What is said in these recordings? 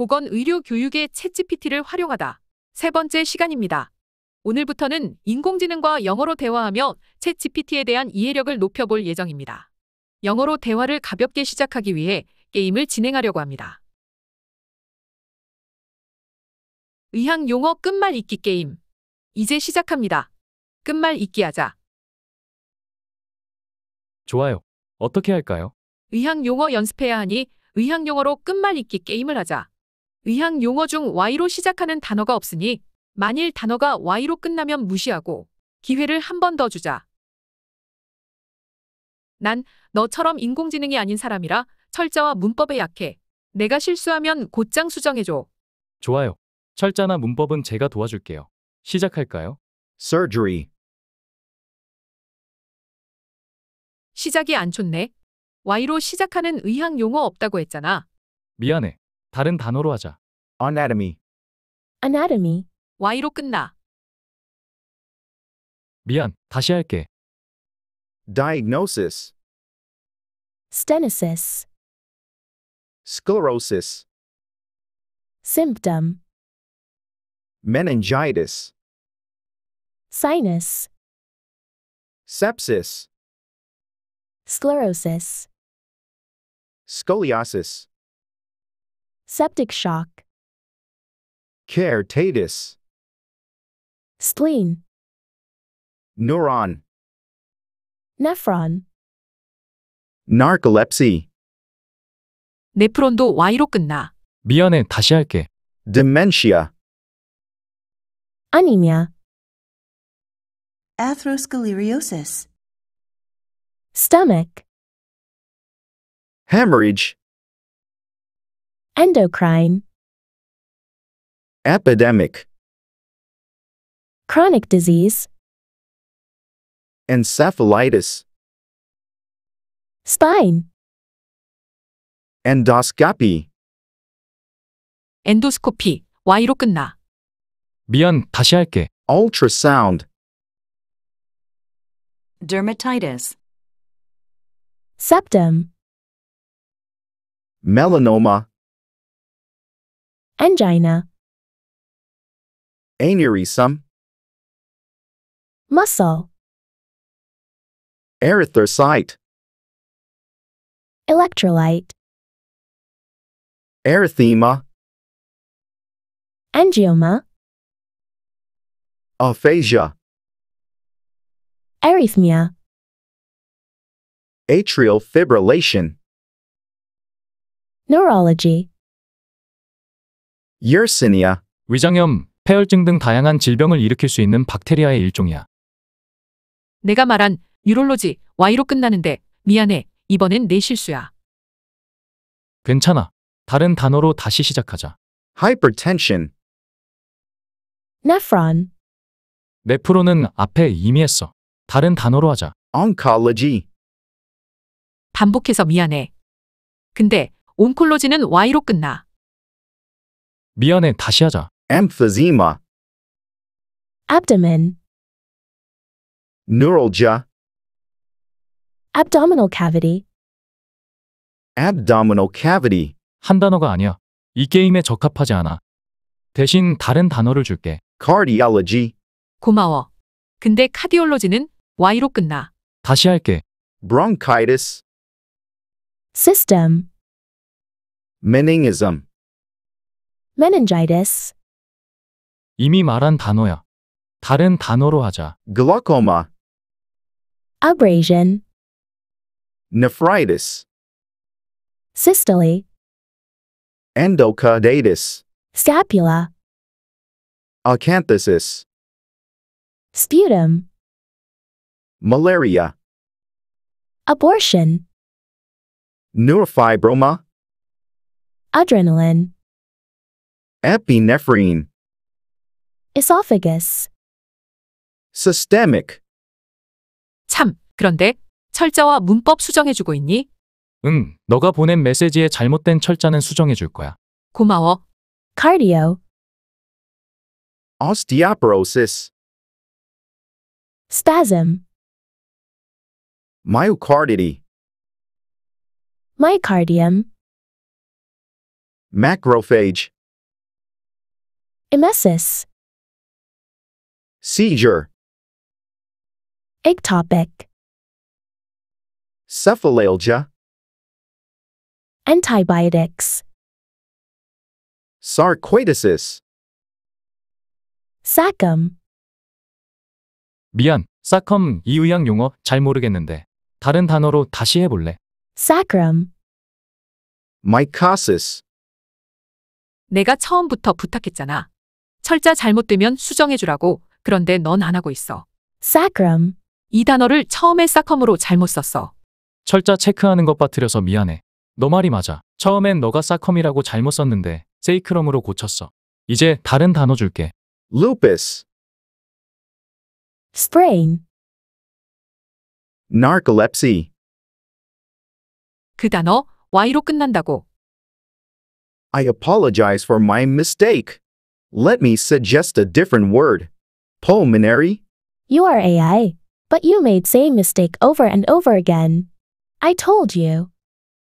보건 의료 교육의 챗GPT를 활용하다. 세 번째 시간입니다. 오늘부터는 인공지능과 영어로 대화하며 챗GPT에 대한 이해력을 높여볼 예정입니다. 영어로 대화를 가볍게 시작하기 위해 게임을 진행하려고 합니다. 의학 용어 끝말 잇기 게임. 이제 시작합니다. 끝말 잇기 하자. 좋아요. 어떻게 할까요? 의학 용어 연습해야 하니 의학 용어로 끝말 잇기 게임을 하자. 의학 용어 중 Y로 시작하는 단어가 없으니 만일 단어가 Y로 끝나면 무시하고 기회를 한 번 더 주자. 난 너처럼 인공지능이 아닌 사람이라 철자와 문법에 약해. 내가 실수하면 곧장 수정해줘. 좋아요. 철자나 문법은 제가 도와줄게요. 시작할까요? Surgery. 시작이 안 좋네. Y로 시작하는 의학 용어 없다고 했잖아. 미안해. 다른 단어로 하자. Anatomy. anatomy, Y로 끝나. 미안, 다시 할게. Diagnosis. stenosis, Sclerosis. symptom, Meningitis. sinus, Sepsis. sclerosis, Scoliosis septic shock, keratitis, spleen, neuron, nephron, narcolepsy, 네프론도 Y로 끝나. 미안해, 다시 할게. dementia, anemia, atherosclerosis, stomach, hemorrhage, Endocrine. Epidemic. Chronic disease. Encephalitis. Spine. Endoscopy. Endoscopy. Y로 끝나. 미안, 다시 할게. Ultrasound. Dermatitis. Septum. Melanoma angina, aneurysm, muscle, erythrocyte, electrolyte, erythema, angioma, aphasia, arrhythmia, atrial fibrillation, neurology. Yersinia 위장염, 폐혈증 등 다양한 질병을 일으킬 수 있는 박테리아의 일종이야. 내가 말한 유롤로지 Y로 끝나는데 미안해. 이번엔 내 실수야. 괜찮아. 다른 단어로 다시 시작하자. Hypertension nephron, 네프로는 앞에 이미 했어. 다른 단어로 하자. Oncology 반복해서 미안해. 근데 온콜로지는 Y로 끝나. 미안해, 다시 하자. emphysema, abdomen, neuralgia, abdominal cavity, abdominal cavity, 한 단어가 아니야. 이 게임에 적합하지 않아. 대신 다른 단어를 줄게. cardiology, 고마워. 근데 카디올로지는 Y로 끝나. 다시 할게. bronchitis, system, meningism, meningitis. 이미 말한 단어야. 다른 단어로 하자. glaucoma, abrasion, nephritis, systole, endocarditis, scapula, Acanthosis. sputum, malaria, abortion, neurofibroma, adrenaline. epinephrine esophagus systemic 참, 그런데 철자와 문법 수정해주고 있니? 응, 너가 보낸 메시지에 잘못된 철자는 수정해줄 거야. 고마워. cardio osteoporosis spasm myocardial myocardium macrophage emesis seizure ectopic cephalalgia antibiotics sarcoidosis sacum 미안, sacum 이 의학 용어 잘 모르겠는데 다른 단어로 다시 해볼래? sacrum mycosis 내가 처음부터 부탁했잖아. 철자 잘못되면 수정해주라고. 그런데 넌 안 하고 있어. sacrum, 이 단어를 처음에 싸컴으로 잘못 썼어. 철자 체크하는 것 빠뜨려서 미안해. 너 말이 맞아. 처음엔 너가 싸컴이라고 잘못 썼는데 세이크럼으로 고쳤어. 이제 다른 단어 줄게. lupus, sprain, narcolepsy, 그 단어 Y로 끝난다고. I apologize for my mistake. Let me suggest a different word. Pulmonary? You are AI, but you made same mistake over and over again. I told you.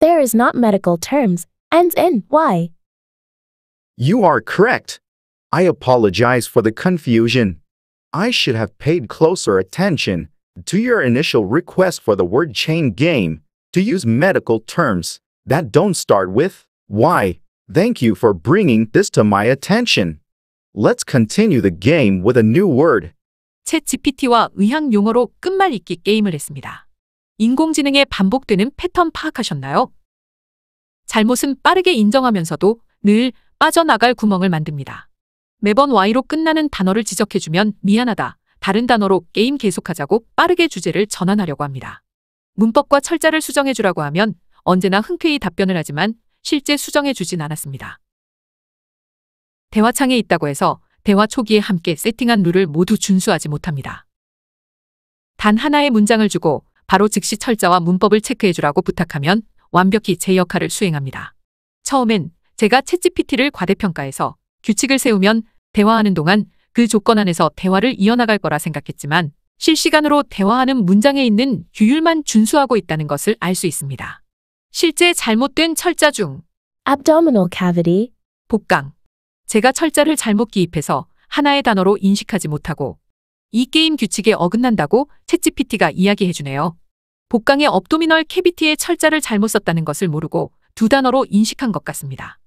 There is not medical terms, ends in Y. You are correct. I apologize for the confusion. I should have paid closer attention to your initial request for the word chain game to use medical terms that don't start with Y. Thank you for bringing this to my attention. Let's continue the game with a new word. 채 GPT와 의학 용어로 끝말 잇기 게임을 했습니다. 인공지능의 반복되는 패턴 파악하셨나요? 잘못은 빠르게 인정하면서도 늘 빠져나갈 구멍을 만듭니다. 매번 Y로 끝나는 단어를 지적해주면 미안하다, 다른 단어로 게임 계속하자고 빠르게 주제를 전환하려고 합니다. 문법과 철자를 수정해주라고 하면 언제나 흔쾌히 답변을 하지만 실제 수정해주진 않았습니다. 대화창에 있다고 해서 대화 초기에 함께 세팅한 룰을 모두 준수하지 못합니다. 단 하나의 문장을 주고 바로 즉시 철자와 문법을 체크해주라고 부탁하면 완벽히 제 역할을 수행합니다. 처음엔 제가 채 g p t 를 과대평가해서 규칙을 세우면 대화하는 동안 그 조건 안에서 대화를 이어나갈 거라 생각했지만 실시간으로 대화하는 문장에 있는 규율만 준수하고 있다는 것을 알 수 있습니다. 실제 잘못된 철자 중 abdominal cavity 복강 제가 철자를 잘못 기입해서 하나의 단어로 인식하지 못하고 이 게임 규칙에 어긋난다고 채 g p t 가 이야기해주네요. 복강의 업도미널 캐비티의 철자를 잘못 썼다는 것을 모르고 두 단어로 인식한 것 같습니다.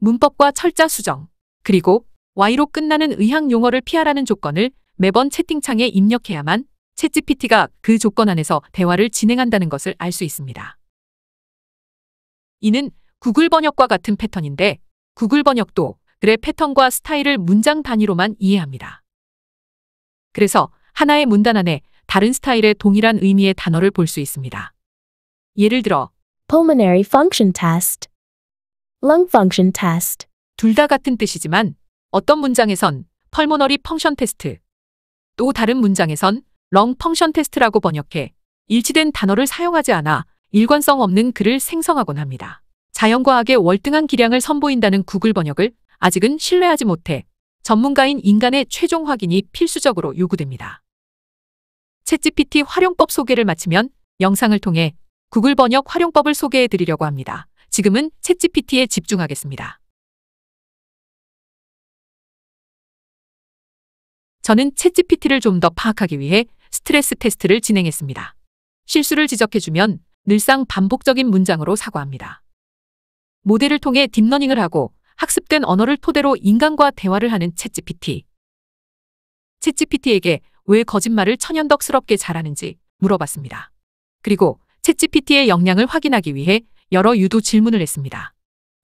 문법과 철자 수정, 그리고 Y로 끝나는 의학 용어를 피하라는 조건을 매번 채팅창에 입력해야만 채 g p t 가그 조건 안에서 대화를 진행한다는 것을 알 수 있습니다. 이는 구글 번역과 같은 패턴인데 구글 번역도 글의 패턴과 스타일을 문장 단위로만 이해합니다. 그래서 하나의 문단 안에 다른 스타일의 동일한 의미의 단어를 볼 수 있습니다. 예를 들어 pulmonary function test, lung function test 둘 다 같은 뜻이지만 어떤 문장에선 pulmonary function test, 또 다른 문장에선 lung function test라고 번역해 일치된 단어를 사용하지 않아 일관성 없는 글을 생성하곤 합니다. 자연과학의 월등한 기량을 선보인다는 구글 번역을 아직은 신뢰하지 못해 전문가인 인간의 최종 확인이 필수적으로 요구됩니다. 챗GPT 활용법 소개를 마치면 영상을 통해 구글 번역 활용법을 소개해 드리려고 합니다. 지금은 챗GPT에 집중하겠습니다. 저는 챗GPT를 좀 더 파악하기 위해 스트레스 테스트를 진행했습니다. 실수를 지적해주면 늘상 반복적인 문장으로 사과합니다. 모델을 통해 딥러닝을 하고 학습된 언어를 토대로 인간과 대화를 하는 챗GPT. 챗GPT에게 왜 거짓말을 천연덕스럽게 잘하는지 물어봤습니다. 그리고 챗GPT의 역량을 확인하기 위해 여러 유도 질문을 했습니다.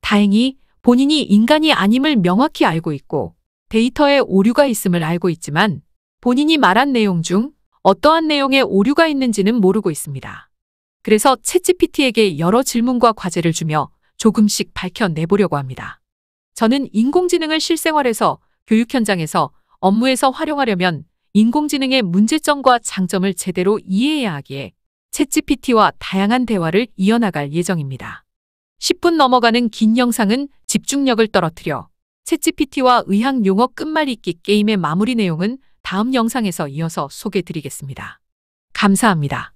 다행히 본인이 인간이 아님을 명확히 알고 있고 데이터에 오류가 있음을 알고 있지만 본인이 말한 내용 중 어떠한 내용에 오류가 있는지는 모르고 있습니다. 그래서 챗GPT에게 여러 질문과 과제를 주며 조금씩 밝혀내보려고 합니다. 저는 인공지능을 실생활에서, 교육 현장에서, 업무에서 활용하려면 인공지능의 문제점과 장점을 제대로 이해해야 하기에 챗GPT와 다양한 대화를 이어나갈 예정입니다. 10분 넘어가는 긴 영상은 집중력을 떨어뜨려 챗GPT와 의학 용어 끝말잇기 게임의 마무리 내용은 다음 영상에서 이어서 소개드리겠습니다. 해 감사합니다.